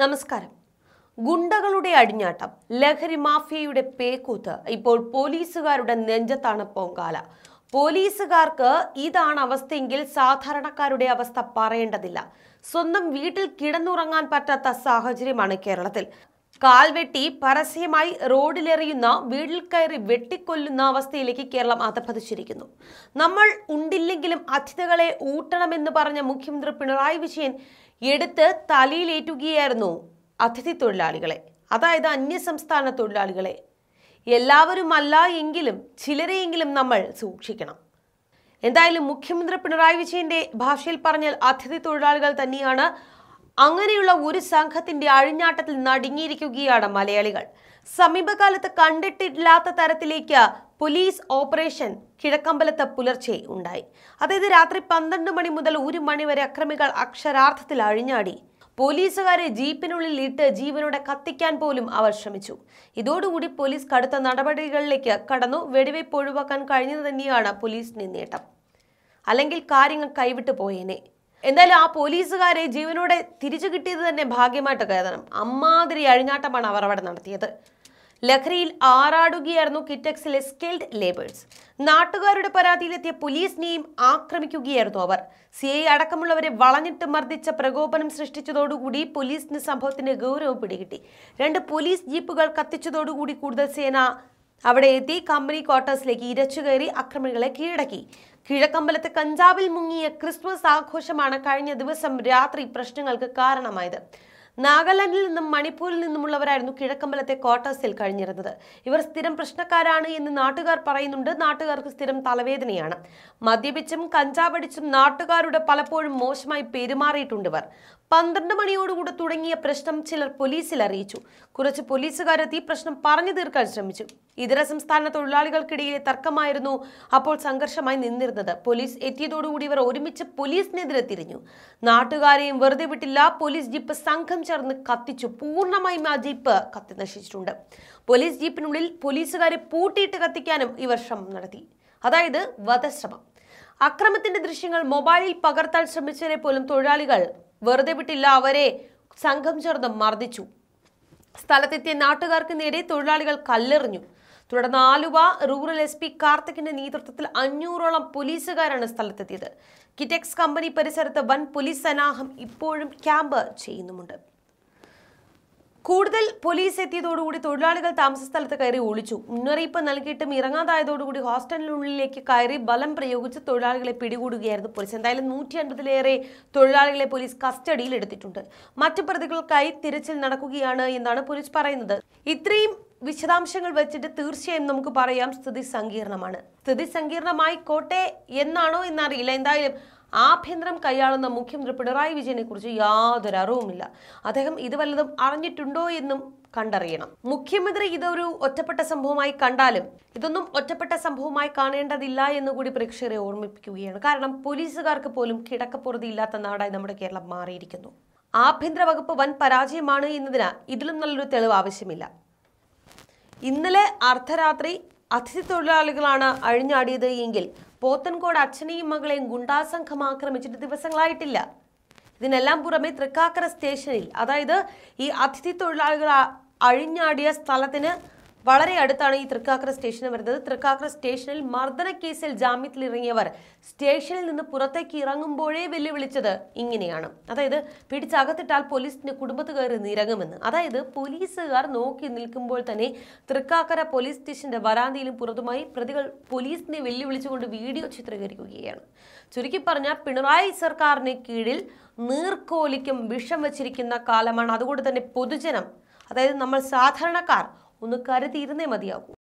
നമസ്കാരം ഗുണ്ടകളുടെ അടിഞ്ഞാട്ടം ലഹരി മാഫിയയുടെ പേക്കൂത്ത് ഇപ്പോൾ പോലീസുകാരുടെ നെഞ്ചത്താണ് പൊങ്കാല പോലീസുകാർക്ക് ഇതാണ് അവസ്ഥയെങ്കിൽ സാധാരണക്കാരുടെ അവസ്ഥ പറയേണ്ടതില്ല സ്വന്തം വീട്ടിൽ കിടന്നുറങ്ങാൻ പറ്റാത്ത സാഹചര്യമാണ് കേരളത്തിൽ കാൽവെട്ടി പരസ്യമായി റോഡിലെറിയുന്ന വീട്ടിൽ കയറി വെട്ടിക്കൊല്ലുന്ന അവസ്ഥയിലേക്ക് കേരളം അധപതിച്ചിരിക്കുന്നു നമ്മൾ ഉണ്ടില്ലെങ്കിലും അതിഥികളെ ഊട്ടണമെന്ന് പറഞ്ഞ മുഖ്യമന്ത്രി പിണറായി വിജയൻ എടുത്ത് തലയിലേറ്റുകയായിരുന്നു അതിഥി തൊഴിലാളികളെ അതായത് അന്യസംസ്ഥാന തൊഴിലാളികളെ എല്ലാവരുമല്ല എങ്കിലും ചിലരെയെങ്കിലും നമ്മൾ സൂക്ഷിക്കണം എന്തായാലും മുഖ്യമന്ത്രി പിണറായി വിജയന്റെ ഭാഷയിൽ പറഞ്ഞാൽ അതിഥി തൊഴിലാളികൾ തന്നെയാണ് അങ്ങനെയുള്ള ഒരു സംഘത്തിന്റെ അഴിഞ്ഞാട്ടത്തിൽ നടുങ്ങിയിരിക്കുകയാണ് മലയാളികൾ സമീപകാലത്ത് കണ്ടിട്ടില്ലാത്ത തരത്തിലേക്ക് പോലീസ് ഓപ്പറേഷൻ കിഴക്കമ്പലത്ത് പുലർച്ചെ ഉണ്ടായി അതായത് രാത്രി പന്ത്രണ്ട് മണി മുതൽ ഒരു മണി വരെ അക്രമികൾ അക്ഷരാർത്ഥത്തിൽ അഴിഞ്ഞാടി പോലീസുകാരെ ജീപ്പിനുള്ളിൽ ഇട്ട് ജീവനോടെ കത്തിക്കാൻ പോലും അവർ ശ്രമിച്ചു ഇതോടുകൂടി പോലീസ് കടുത്ത നടപടികളിലേക്ക് കടന്നു വെടിവയ്പ് ഒഴിവാക്കാൻ കഴിഞ്ഞത് തന്നെയാണ് പോലീസിന്റെ നേട്ടം അല്ലെങ്കിൽ കാര്യങ്ങൾ കൈവിട്ടു പോയേനെ എന്തായാലും ആ പോലീസുകാരെ ജീവനോടെ തിരിച്ചു കിട്ടിയത് തന്നെ ഭാഗ്യമായിട്ട് കരുതണം അമ്മാതിരി അഴിഞ്ഞാട്ടമാണ് അവർ അവിടെ നടത്തിയത് ലഖ്നയിൽ ആറാടുകയായിരുന്നു കിറ്റക്സിലെ സ്കിൽഡ് ലേബേഴ്സ് നാട്ടുകാരുടെ പരാതിയിലെത്തിയ പോലീസിനെയും ആക്രമിക്കുകയായിരുന്നു അവർ സി ഐ അടക്കമുള്ളവരെ വളഞ്ഞിട്ട് മർദ്ദിച്ച പ്രകോപനം സൃഷ്ടിച്ചതോടുകൂടി പോലീസിന് സംഭവത്തിന്റെ ഗൗരവം പിടികിട്ടി രണ്ട് പോലീസ് ജീപ്പുകൾ കത്തിച്ചതോടുകൂടി കൂടുതൽ സേന അവിടെ എത്തി കമ്പനി ക്വാർട്ടേഴ്സിലേക്ക് ഇരച്ചു കയറി ആക്രമികളെ കീഴടക്കി കിഴക്കമ്പലത്ത് കഞ്ചാവിൽ മുങ്ങിയ ക്രിസ്മസ് ആഘോഷമാണ് കഴിഞ്ഞ ദിവസം രാത്രി പ്രശ്നങ്ങൾക്ക് കാരണമായത് നാഗാലാൻഡിൽ നിന്നും മണിപ്പൂരിൽ നിന്നുമുള്ളവരായിരുന്നു കിഴക്കമ്പലത്തെ ക്വാർട്ടേഴ്സിൽ കഴിഞ്ഞിരുന്നത് ഇവർ സ്ഥിരം പ്രശ്നക്കാരാണ് എന്ന് നാട്ടുകാർ പറയുന്നുണ്ട് നാട്ടുകാർക്ക് സ്ഥിരം തലവേദനയാണ് മദ്യപിച്ചും കഞ്ചാവടിച്ചും നാട്ടുകാരുടെ പലപ്പോഴും മോശമായി പെരുമാറിയിട്ടുണ്ട് ഇവർ പന്ത്രണ്ട് മണിയോടുകൂടെ തുടങ്ങിയ പ്രശ്നം ചിലർ പോലീസിൽ അറിയിച്ചു കുറച്ച് പോലീസുകാരെത്തി പ്രശ്നം പറഞ്ഞു തീർക്കാൻ ശ്രമിച്ചു ഇതര സംസ്ഥാന തൊഴിലാളികൾക്കിടയിലെ തർക്കമായിരുന്നു അപ്പോൾ സംഘർഷമായി നിന്നിരുന്നത് പോലീസ് എത്തിയതോടുകൂടി ഇവർ ഒരുമിച്ച് പോലീസിനെതിരെ തിരിഞ്ഞു നാട്ടുകാരെയും വെറുതെ വിട്ടില്ല പോലീസ് ജീപ്പ് സംഘം ചേർന്ന് കത്തിച്ചു പൂർണ്ണമായും ആ ജീപ്പ് കത്തി നശിച്ചിട്ടുണ്ട് പോലീസ് ജീപ്പിനുള്ളിൽ പോലീസുകാരെ പൂട്ടിയിട്ട് കത്തിക്കാനും ഇവർ ശ്രമം നടത്തി അതായത് വധശ്രമം അക്രമത്തിന്റെ ദൃശ്യങ്ങൾ മൊബൈലിൽ പകർത്താൻ ശ്രമിച്ചവരെ പോലും തൊഴിലാളികൾ വെറുതെ വിട്ടില്ല അവരെ സംഘം ചേർന്ന് മർദ്ദിച്ചു സ്ഥലത്തെത്തിയ നാട്ടുകാർക്ക് നേരെ തൊഴിലാളികൾ കല്ലെറിഞ്ഞു തുടർന്ന് ആലുവ റൂറൽ എസ് പി കാർത്തിക്കിന്റെ നേതൃത്വത്തിൽ അഞ്ഞൂറോളം പോലീസുകാരാണ് സ്ഥലത്തെത്തിയത് കിറ്റെക്സ് കമ്പനി പരിസരത്ത് വൻ പോലീസ് സന്നാഹം ഇപ്പോഴും ക്യാമ്പ് ചെയ്യുന്നുമുണ്ട് കൂടുതൽ പോലീസ് എത്തിയതോടുകൂടി തൊഴിലാളികൾ താമസ സ്ഥലത്ത് കയറി ഒളിച്ചു മുന്നറിയിപ്പ് നൽകിയിട്ടും ഇറങ്ങാതായതോടുകൂടി ഹോസ്റ്റലിനുള്ളിലേക്ക് കയറി ബലം പ്രയോഗിച്ച് തൊഴിലാളികളെ പിടികൂടുകയായിരുന്നു പോലീസ് എന്തായാലും നൂറ്റി അൻപതിലേറെ തൊഴിലാളികളെ പോലീസ് കസ്റ്റഡിയിൽ എടുത്തിട്ടുണ്ട് മറ്റു പ്രതികൾക്കായി തിരച്ചിൽ നടക്കുകയാണ് എന്നാണ് പോലീസ് പറയുന്നത് ഇത്രയും വിശദാംശങ്ങൾ വെച്ചിട്ട് തീർച്ചയായും നമുക്ക് പറയാം സ്ഥിതി സങ്കീർണമാണ് സ്ഥിതി സങ്കീർണമായി കോട്ടെ എന്നാണോ എന്നറിയില്ല എന്തായാലും ആഭ്യന്തരം കൈയാളുന്ന മുഖ്യമന്ത്രി പിണറായി വിജയനെ കുറിച്ച് യാതൊരു അറിവുമില്ല അദ്ദേഹം ഇത് വല്ലതും അറിഞ്ഞിട്ടുണ്ടോ എന്നും കണ്ടറിയണം മുഖ്യമന്ത്രി ഇതൊരു ഒറ്റപ്പെട്ട സംഭവമായി കണ്ടാലും ഇതൊന്നും ഒറ്റപ്പെട്ട സംഭവമായി കാണേണ്ടതില്ല എന്ന് കൂടി പ്രേക്ഷകരെ ഓർമ്മിപ്പിക്കുകയാണ് കാരണം പോലീസുകാർക്ക് പോലും കിടക്കപ്പുറതി ഇല്ലാത്ത നാടായി നമ്മുടെ കേരളം മാറിയിരിക്കുന്നു ആഭ്യന്തര വകുപ്പ് വൻ പരാജയമാണ് എന്നതിന് ഇതിലും നല്ലൊരു തെളിവ് ആവശ്യമില്ല ഇന്നലെ അർദ്ധരാത്രി അതിഥി തൊഴിലാളികളാണ് അഴിഞ്ഞാടിയത് എങ്കിൽ പോത്തൻകോട് അച്ഛനെയും മകളെയും ഗുണ്ടാസംഘം ആക്രമിച്ചിട്ട് ദിവസങ്ങളായിട്ടില്ല ഇതിനെല്ലാം പുറമെ തൃക്കാക്കര സ്റ്റേഷനിൽ അതായത് ഈ അതിഥി തൊഴിലാളികൾ അഴിഞ്ഞാടിയ സ്ഥലത്തിന് വളരെ അടുത്താണ് ഈ തൃക്കാക്കര സ്റ്റേഷൻ വരുന്നത് തൃക്കാക്കര സ്റ്റേഷനിൽ മർദ്ദന കേസിൽ ജാമ്യത്തിൽ ഇറങ്ങിയവർ സ്റ്റേഷനിൽ നിന്ന് പുറത്തേക്ക് ഇറങ്ങുമ്പോഴേ വെല്ലുവിളിച്ചത് ഇങ്ങനെയാണ് അതായത് പിടിച്ചകത്തിട്ടാൽ പോലീസിന്റെ കുടുംബത്ത് കയറി നിരങ്ങുമെന്ന് അതായത് പോലീസുകാർ നോക്കി നിൽക്കുമ്പോൾ തന്നെ തൃക്കാക്കര പോലീസ് സ്റ്റേഷന്റെ വരാന്തയിലും പുറത്തുമായി പ്രതികൾ പോലീസിനെ വെല്ലുവിളിച്ചുകൊണ്ട് വീഡിയോ ചിത്രീകരിക്കുകയാണ് ചുരുക്കി പറഞ്ഞാൽ പിണറായി സർക്കാരിന് കീഴിൽ നീർക്കോലിക്കും വിഷം വച്ചിരിക്കുന്ന കാലമാണ് അതുകൊണ്ട് തന്നെ പൊതുജനം അതായത് നമ്മൾ സാധാരണക്കാർ ഒന്ന് കരുതിയിരുന്നേ മതിയാകൂ